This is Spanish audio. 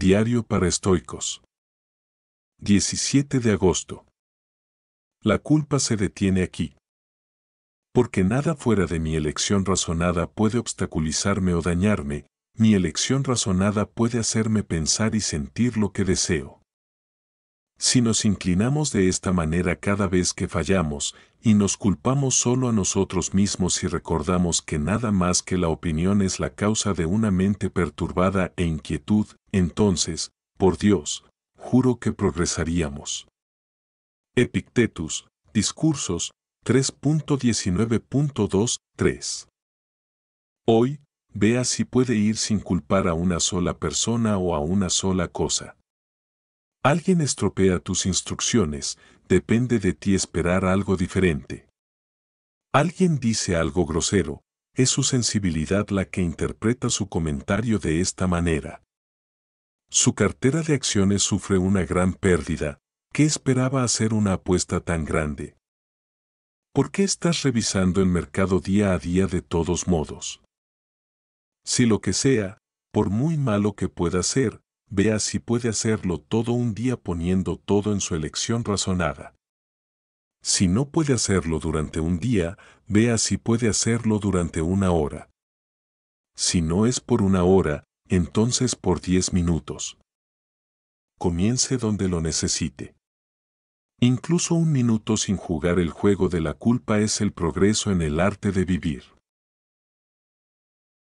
Diario para estoicos. 17 de agosto. La culpa se detiene aquí. Porque nada fuera de mi elección razonada puede obstaculizarme o dañarme, mi elección razonada puede hacerme pensar y sentir lo que deseo. Si nos inclinamos de esta manera cada vez que fallamos y nos culpamos solo a nosotros mismos y recordamos que nada más que la opinión es la causa de una mente perturbada e inquietud, entonces, por Dios, juro que progresaríamos. Epictetus, Discursos 3.19.2.3 Hoy, vea si puede ir sin culpar a una sola persona o a una sola cosa. Alguien estropea tus instrucciones, depende de ti esperar algo diferente. Alguien dice algo grosero, es su sensibilidad la que interpreta su comentario de esta manera. Su cartera de acciones sufre una gran pérdida, ¿qué esperaba hacer una apuesta tan grande? ¿Por qué estás revisando el mercado día a día de todos modos? Si lo que sea, por muy malo que pueda ser, Vea si puede hacerlo todo un día poniendo todo en su elección razonada. Si no puede hacerlo durante un día, vea si puede hacerlo durante una hora. Si no es por una hora, entonces por 10 minutos. Comience donde lo necesite. Incluso un minuto sin jugar el juego de la culpa es el progreso en el arte de vivir.